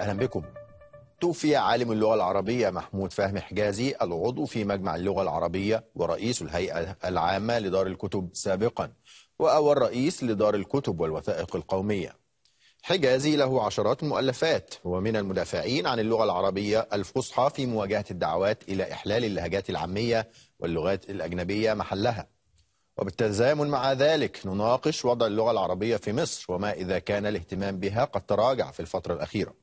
أهلا بكم توفي عالم اللغة العربية محمود فهمي حجازي العضو في مجمع اللغة العربية ورئيس الهيئة العامة لدار الكتب سابقا وأول رئيس لدار الكتب والوثائق القومية حجازي له عشرات المؤلفات ومن المدافعين عن اللغة العربية الفصحى في مواجهة الدعوات إلى إحلال اللهجات العامية واللغات الأجنبية محلها وبالتزامن مع ذلك نناقش وضع اللغة العربية في مصر وما إذا كان الاهتمام بها قد تراجع في الفترة الأخيرة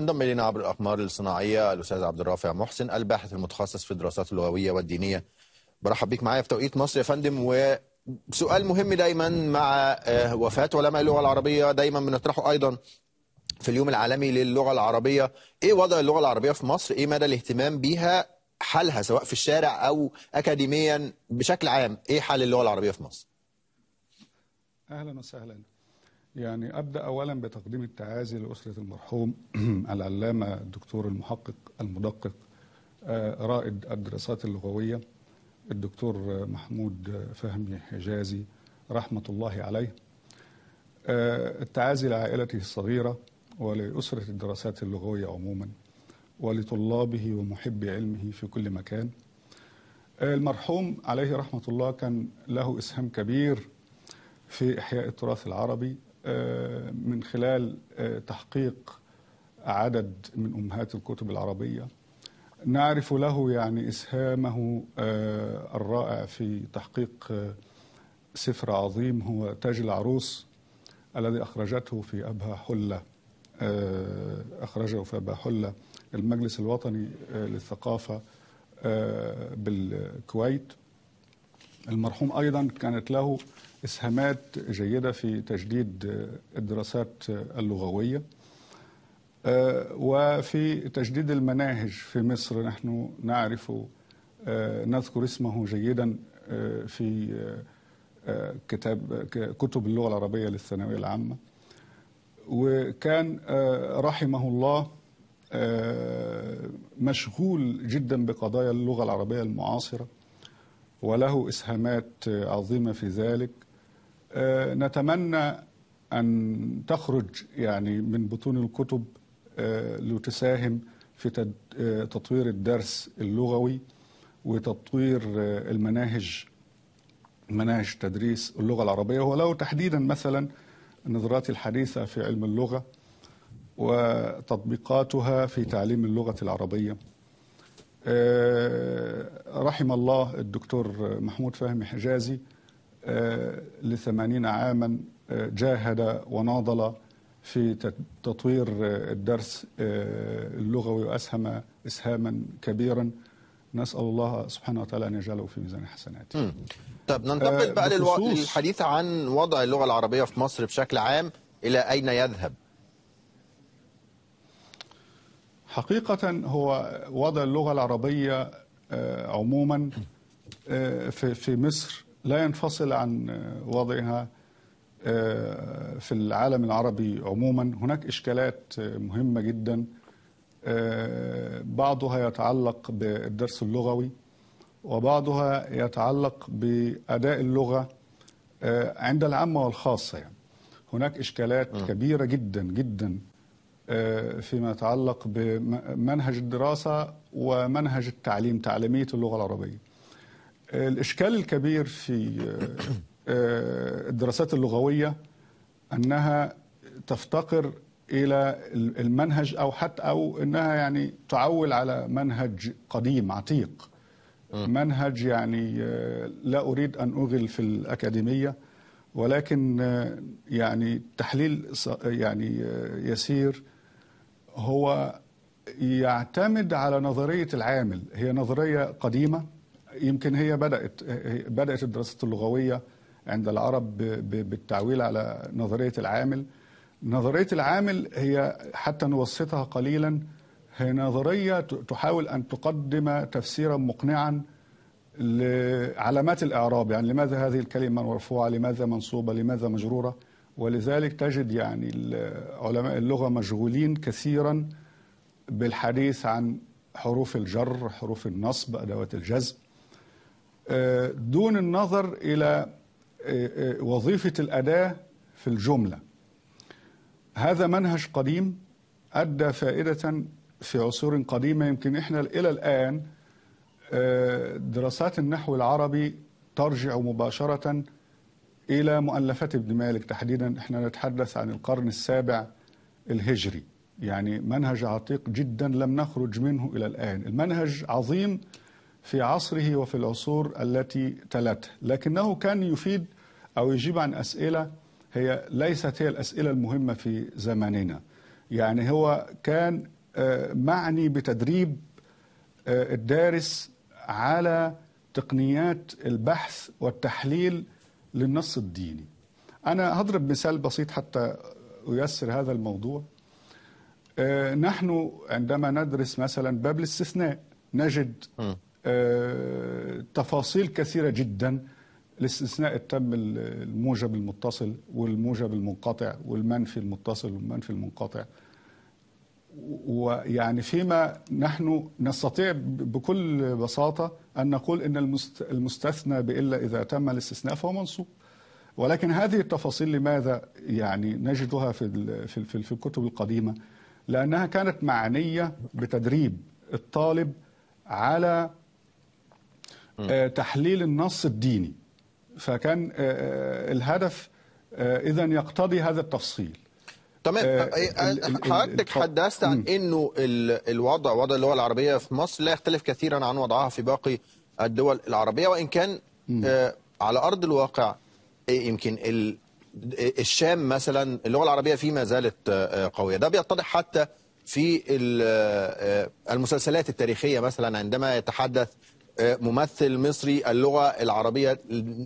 انضم الينا عبر الاقمار الصناعيه الاستاذ عبد الرافع محسن الباحث المتخصص في الدراسات اللغويه والدينيه برحب بيك معايا في توقيت مصر يا فندم وسؤال مهم دايما مع آه، وفاه علماء اللغه العربيه دايما بنطرحه ايضا في اليوم العالمي للغه العربيه ايه وضع اللغه العربيه في مصر ايه مدى الاهتمام بيها حالها سواء في الشارع او اكاديميا بشكل عام ايه حال اللغه العربيه في مصر اهلا وسهلا يعني أبدأ أولا بتقديم التعازي لأسرة المرحوم العلامة الدكتور المحقق المدقق آه، رائد الدراسات اللغوية الدكتور محمود فهمي حجازي رحمة الله عليه آه، التعازي لعائلته الصغيرة ولأسرة الدراسات اللغوية عموما ولطلابه ومحبي علمه في كل مكان آه، المرحوم عليه رحمة الله كان له إسهام كبير في إحياء التراث العربي آه، من خلال آه، تحقيق عدد من أمهات الكتب العربية نعرف له يعني إسهامه آه، الرائع في تحقيق سفر عظيم هو تاج العروس الذي أخرجته في أبها حلة أخرجه في أبها حلة المجلس الوطني للثقافة بالكويت المرحوم أيضا كانت له إسهامات جيدة في تجديد الدراسات اللغوية آه، وفي تجديد المناهج في مصر نحن نعرف آه، نذكر اسمه جيدا آه، في كتاب كتب اللغة العربية للثانوية العامة وكان رحمه الله مشغول جدا بقضايا اللغة العربية المعاصرة وله إسهامات عظيمة في ذلك آه، نتمنى أن تخرج يعني من بطون الكتب آه، لتساهم في آه، تطوير الدرس اللغوي وتطوير المناهج مناهج تدريس اللغة العربية ولو تحديدا مثلا النظريات الحديثة في علم اللغة وتطبيقاتها في تعليم اللغة العربية رحم الله الدكتور محمود فهمي حجازي آه، لثمانين عاما آه، جاهد وناضل في تطوير آه، الدرس اللغوي وأسهم إسهاما كبيرا نسأل الله سبحانه وتعالى أن يجعله في ميزان حسناته طب ننتقل بقى للحديث عن وضع اللغة العربية في مصر بشكل عام إلى أين يذهب حقيقة هو وضع اللغة العربية عموما في مصر لا ينفصل عن وضعها آه، في العالم العربي عموما هناك إشكالات مهمة جدا آه، بعضها يتعلق بالدرس اللغوي وبعضها يتعلق بأداء اللغة آه، عند العامة والخاصة يعني. هناك إشكالات كبيرة جدا جدا فيما يتعلق بمنهج الدراسة ومنهج التعليم تعليمية اللغة العربية الإشكال الكبير في آه، آه، الدراسات اللغوية أنها تفتقر إلى المنهج أو حتى أو أنها يعني تعول على منهج قديم عتيق آه. منهج يعني لا أريد أن أغل في الأكاديمية ولكن يعني تحليل يعني يسير هو يعتمد على نظرية العامل هي نظرية قديمة يمكن هي بدات بدات الدراسات اللغويه عند العرب بالتعويل على نظريه العامل نظريه العامل هي حتى نوسطها قليلا هي نظريه تحاول ان تقدم تفسيرا مقنعا لعلامات الاعراب يعني لماذا هذه الكلمه مرفوعه لماذا منصوبه لماذا مجروره ولذلك تجد يعني علماء اللغه مشغولين كثيرا بالحديث عن حروف الجر حروف النصب ادوات الجزم آه، دون النظر إلى آه، آه، وظيفة الأداة في الجملة هذا منهج قديم أدى فائدة في عصور قديمة يمكن إحنا إلى الآن دراسات النحو العربي ترجع مباشرة إلى مؤلفات ابن مالك تحديدا إحنا نتحدث عن القرن السابع الهجري يعني منهج عتيق جدا لم نخرج منه إلى الآن المنهج عظيم في عصره وفي العصور التي تلته لكنه كان يفيد أو يجيب عن أسئلة هي ليست هي الأسئلة المهمة في زماننا يعني هو كان آه، معني بتدريب آه، الدارس على تقنيات البحث والتحليل للنص الديني أنا هضرب مثال بسيط حتى أيسر هذا الموضوع آه، نحن عندما ندرس مثلا باب الاستثناء نجد آه، تفاصيل كثيرة جدا الاستثناء التام الموجب المتصل والموجب المنقطع والمنفي المتصل والمنفي المنقطع ويعني فيما نحن نستطيع بكل بساطة أن نقول أن المستثنى بإلا إذا تم الاستثناء فهو منصوب ولكن هذه التفاصيل لماذا يعني نجدها في في في الكتب القديمة لأنها كانت معنية بتدريب الطالب على آه، تحليل النص الديني فكان آه، آه، الهدف اذا يقتضي هذا التفصيل تمام طيب، حضرتك حدثت عن انه الوضع وضع اللغه العربيه في مصر لا يختلف كثيرا عن وضعها في باقي الدول العربيه وان كان على ارض الواقع إيه، يمكن إيه، الشام مثلا اللغه العربيه فيه ما زالت قويه ده بيتضح حتى في المسلسلات التاريخيه مثلا عندما يتحدث ممثل مصري اللغه العربيه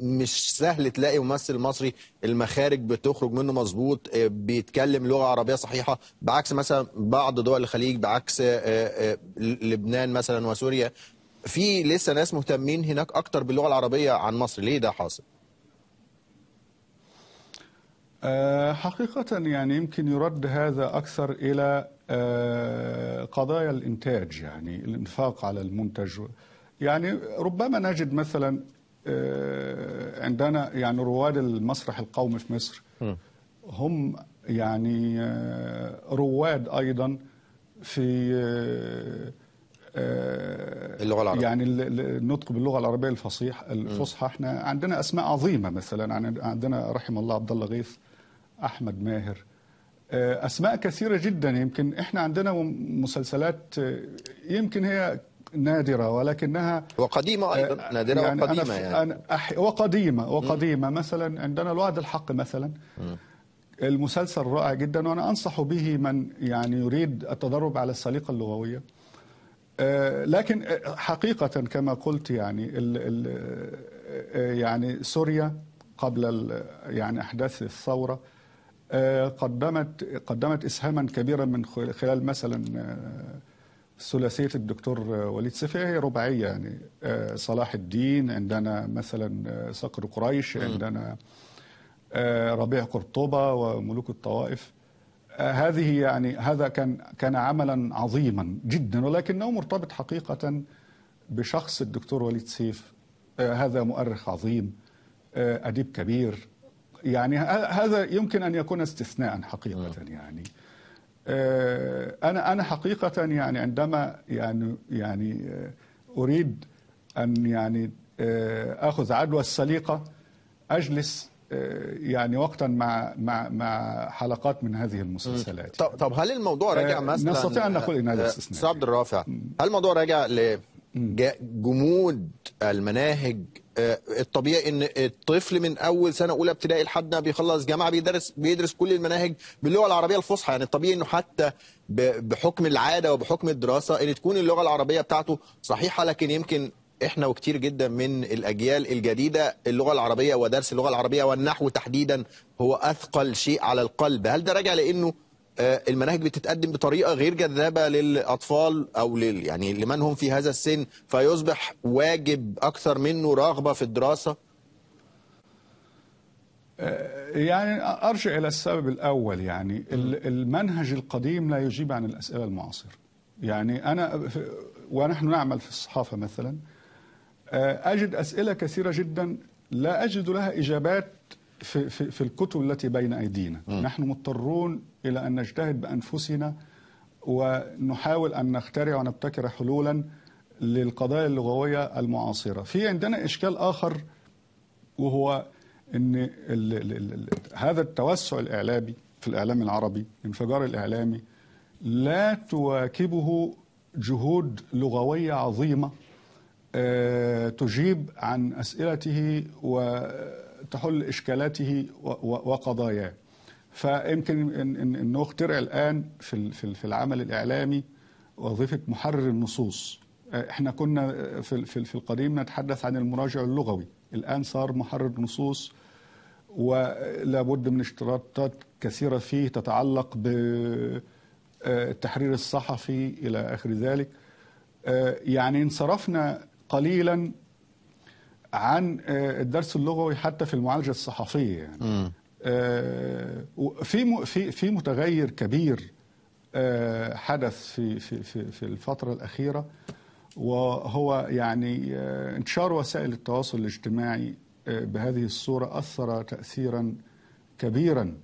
مش سهل تلاقي ممثل مصري المخارج بتخرج منه مظبوط آه، بيتكلم لغه عربيه صحيحه بعكس مثلا بعض دول الخليج بعكس آه، آه، لبنان مثلا وسوريا في لسه ناس مهتمين هناك اكتر باللغه العربيه عن مصر ليه ده حاصل حقيقة يعني يمكن يرد هذا أكثر إلى قضايا الإنتاج يعني الإنفاق على المنتج يعني ربما نجد مثلا آه، عندنا يعني رواد المسرح القومي في مصر هم يعني آه، رواد ايضا في آه، اللغه العربيه يعني النطق باللغه العربيه الفصيح الفصحى احنا عندنا اسماء عظيمه مثلا يعني عندنا رحم الله عبد الله غيث احمد ماهر اسماء كثيره جدا يمكن احنا عندنا مسلسلات يمكن هي نادرة ولكنها وقديمة آه، أيضا نادرة يعني وقديمة يعني أنا أح... وقديمة وقديمة م. مثلا عندنا الوعد الحق مثلا م. المسلسل رائع جدا وأنا أنصح به من يعني يريد التدرب على السليقة اللغوية آه، لكن آه، حقيقة كما قلت يعني ال ال يعني سوريا قبل يعني أحداث الثورة قدمت قدمت إسهاما كبيرا من خلال مثلا ثلاثيه الدكتور وليد سفيه هي رباعيه يعني آه، صلاح الدين عندنا مثلا آه، صقر قريش عندنا آه، ربيع قرطبه وملوك الطوائف هذه يعني هذا كان كان عملا عظيما جدا ولكنه مرتبط حقيقه بشخص الدكتور وليد سيف هذا مؤرخ عظيم اديب كبير يعني هذا يمكن ان يكون استثناء حقيقه يعني آه، انا انا حقيقه يعني عندما يعني يعني آه، اريد ان يعني آه، اخذ عدوى السليقه اجلس يعني وقتا مع مع مع حلقات من هذه المسلسلات طب, طب هل الموضوع راجع مثلا نستطيع ان نقول ان هذا استثناء عبد الرافع هل الموضوع راجع ل جمود المناهج آه، الطبيعي ان الطفل من اول سنه اولى ابتدائي لحد ما بيخلص جامعه بيدرس بيدرس كل المناهج باللغه العربيه الفصحى يعني الطبيعي انه حتى بحكم العاده وبحكم الدراسه ان تكون اللغه العربيه بتاعته صحيحه لكن يمكن احنا وكتير جدا من الاجيال الجديده اللغه العربيه ودرس اللغه العربيه والنحو تحديدا هو اثقل شيء على القلب هل ده راجع لانه آه، المناهج بتتقدم بطريقه غير جذابه للاطفال او لل يعني لمن هم في هذا السن فيصبح واجب اكثر منه رغبه في الدراسه آه، يعني ارجع الى السبب الاول يعني المنهج القديم لا يجيب عن الاسئله المعاصره يعني انا ونحن نعمل في الصحافه مثلا آه، اجد اسئله كثيره جدا لا اجد لها اجابات في, في, في الكتب التي بين أيدينا م. نحن مضطرون إلى أن نجتهد بأنفسنا ونحاول أن نخترع ونبتكر حلولا للقضايا اللغوية المعاصرة في عندنا إشكال آخر وهو أن الـ الـ الـ هذا التوسع الإعلامي في الإعلام العربي الانفجار الإعلامي لا تواكبه جهود لغوية عظيمة آه، تجيب عن أسئلته و تحل إشكالاته وقضاياه فيمكن أنه اخترع الآن في في العمل الإعلامي وظيفة محرر النصوص احنا كنا في القديم نتحدث عن المراجع اللغوي الآن صار محرر نصوص ولا بد من اشتراطات كثيرة فيه تتعلق بالتحرير آه، الصحفي إلى آخر ذلك آه، يعني انصرفنا قليلا عن آه، الدرس اللغوي حتى في المعالجه الصحفيه يعني آه، م. في في في متغير كبير آه، حدث في في في في الفتره الاخيره وهو يعني انتشار وسائل التواصل الاجتماعي بهذه الصوره اثر تاثيرا كبيرا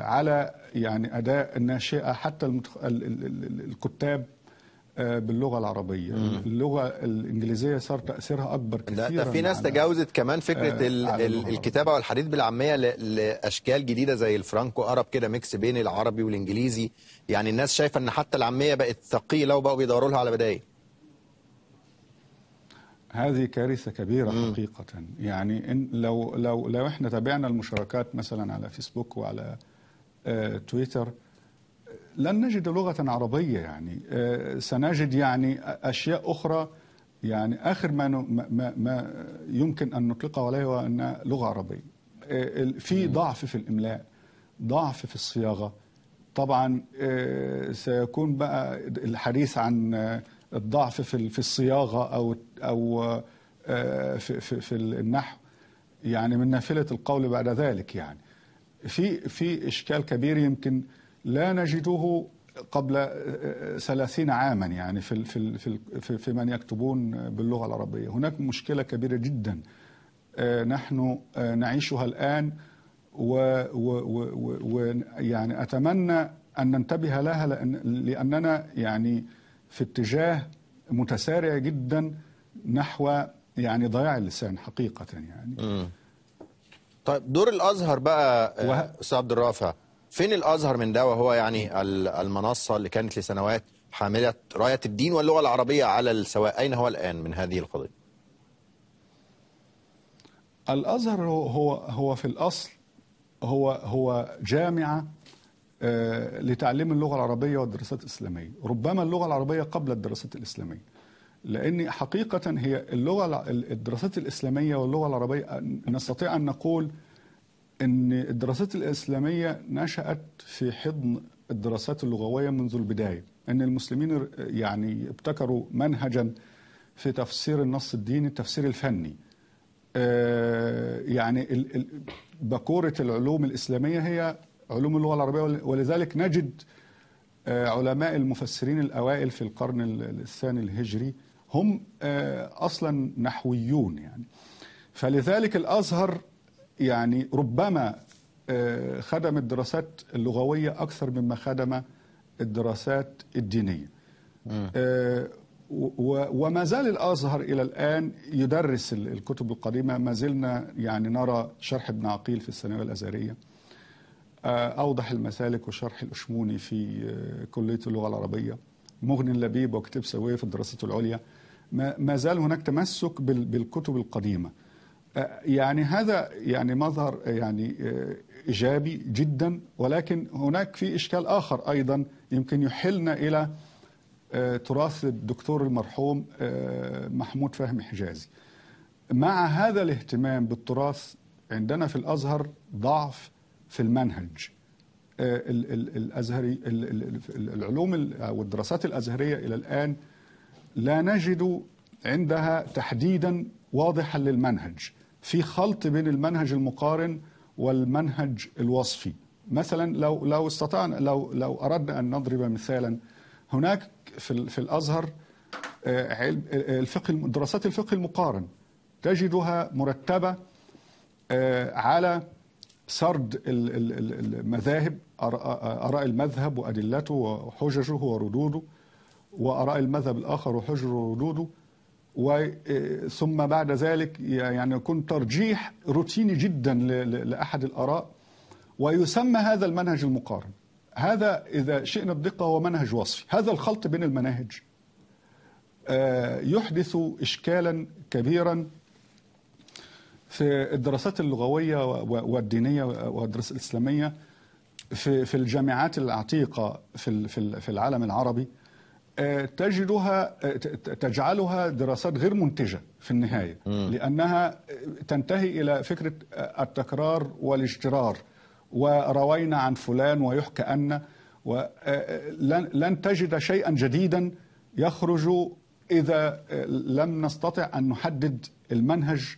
على يعني اداء الناشئه حتى الكتاب آه، باللغه العربيه مم. اللغه الانجليزيه صار تاثيرها اكبر كثيرا ده في ناس تجاوزت كمان فكره آه الكتابه والحديث بالعاميه لاشكال جديده زي الفرانكو ارب كده ميكس بين العربي والانجليزي يعني الناس شايفه ان حتى العاميه بقت ثقيله وبقوا بيدوروا لها على بدائل هذه كارثه كبيره مم. حقيقه يعني إن لو لو لو احنا تابعنا المشاركات مثلا على فيسبوك وعلى آه تويتر لن نجد لغة عربية يعني آه، سنجد يعني أشياء أخرى يعني آخر ما ما ما يمكن أن نطلقه عليه هو أنها لغة عربية آه، في ضعف في الإملاء ضعف في الصياغة طبعا آه، سيكون بقى الحديث عن الضعف في في الصياغة أو أو في في, في النحو يعني من نافلة القول بعد ذلك يعني في في إشكال كبير يمكن لا نجده قبل آه، ثلاثين عاما يعني في, في, في, في من يكتبون باللغة العربية هناك مشكلة كبيرة جدا آه، نحن آه، نعيشها الآن ويعني أتمنى أن ننتبه لها لأن لأننا يعني في اتجاه متسارع جدا نحو يعني ضياع اللسان حقيقة يعني طيب دور الأزهر بقى أستاذ عبد الرافع فين الأزهر من ده وهو يعني المنصة اللي كانت لسنوات حاملة راية الدين واللغة العربية على السواء أين هو الآن من هذه القضية الأزهر هو هو في الأصل هو هو جامعة آه، لتعليم اللغة العربية والدراسات الإسلامية ربما اللغة العربية قبل الدراسات الإسلامية لأن حقيقة هي اللغة الدراسات الإسلامية واللغة العربية نستطيع أن نقول ان الدراسات الاسلاميه نشات في حضن الدراسات اللغويه منذ البدايه ان المسلمين يعني ابتكروا منهجا في تفسير النص الديني التفسير الفني آه، يعني بكوره العلوم الاسلاميه هي علوم اللغه العربيه ولذلك نجد آه، علماء المفسرين الاوائل في القرن الثاني الهجري هم آه، اصلا نحويون يعني فلذلك الازهر يعني ربما آه، خدم الدراسات اللغوية أكثر مما خدم الدراسات الدينية آه، وما زال الأزهر إلى الآن يدرس الكتب القديمة ما زلنا يعني نرى شرح ابن عقيل في الثانوية الأزهرية آه، أوضح المسالك وشرح الأشموني في كلية اللغة العربية مغني اللبيب وكتب سوية في الدراسات العليا ما زال هناك تمسك بالكتب القديمة أه، يعني هذا يعني مظهر أه، يعني أه، ايجابي جدا ولكن هناك في اشكال اخر ايضا يمكن يحلنا الى تراث الدكتور المرحوم محمود فهمي حجازي. مع هذا الاهتمام بالتراث عندنا في الازهر ضعف في المنهج. الازهري العلوم او الدراسات الازهريه الى الان لا نجد عندها تحديدا واضحا للمنهج في خلط بين المنهج المقارن والمنهج الوصفي مثلا لو لو استطعنا لو لو اردنا ان نضرب مثالا هناك في في الازهر آه، علم آه، الفقه دراسات الفقه المقارن تجدها مرتبه آه، على سرد المذاهب اراء المذهب وادلته وحججه وردوده واراء المذهب الاخر وحججه وردوده آه، ثم بعد ذلك يعني يكون ترجيح روتيني جدا لأحد الآراء ويسمى هذا المنهج المقارن هذا إذا شئنا الدقه هو منهج وصفي هذا الخلط بين المناهج آه، يحدث إشكالا كبيرا في الدراسات اللغوية والدينية والدراسة الإسلامية في في الجامعات العتيقة في في العالم العربي آه، تجدها آه، تجعلها دراسات غير منتجه في النهايه م. لانها آه، تنتهي الى فكره التكرار والاجترار وروينا عن فلان ويحكى ان لن تجد شيئا جديدا يخرج اذا لم نستطع ان نحدد المنهج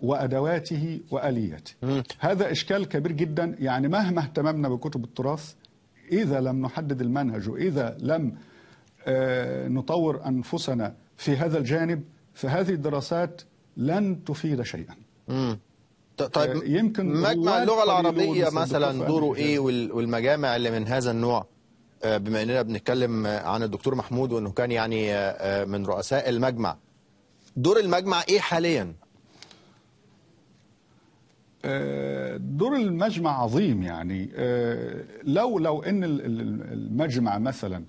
وادواته والياته. هذا اشكال كبير جدا يعني مهما اهتممنا بكتب التراث اذا لم نحدد المنهج واذا لم آه، نطور أنفسنا في هذا الجانب فهذه الدراسات لن تفيد شيئا طيب آه، يمكن مجمع اللغة العربية مثلا دوره إيه والمجامع اللي من هذا النوع آه، بما أننا بنتكلم عن الدكتور محمود وأنه كان يعني من رؤساء المجمع دور المجمع إيه حاليا؟ دور المجمع عظيم يعني لو لو ان المجمع مثلا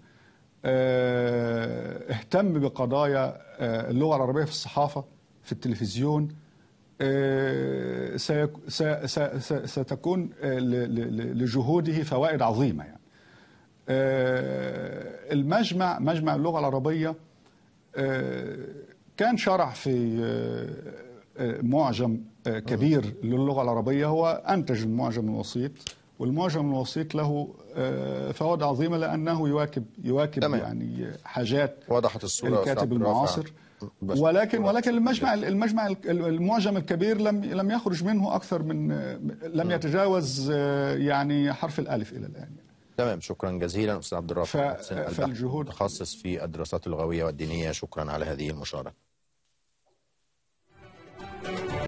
آه، اهتم بقضايا آه، اللغة العربية في الصحافة في التلفزيون آه، ستكون لجهوده فوائد عظيمة يعني المجمع مجمع اللغة العربية كان شرح في معجم كبير للغة العربية هو أنتج المعجم الوسيط والمعجم الوثيق له آه، فوائد عظيمه لانه يواكب يواكب تمام. يعني حاجات وضحت الصوره الكاتب المعاصر ولكن ولكن المجمع المجمع المعجم الكبير لم لم يخرج منه اكثر من لم يتجاوز آه، يعني حرف الالف الى الان تمام شكرا جزيلا استاذ عبد الرافع ف... فالجهود متخصص في الدراسات اللغويه والدينيه شكرا على هذه المشاركه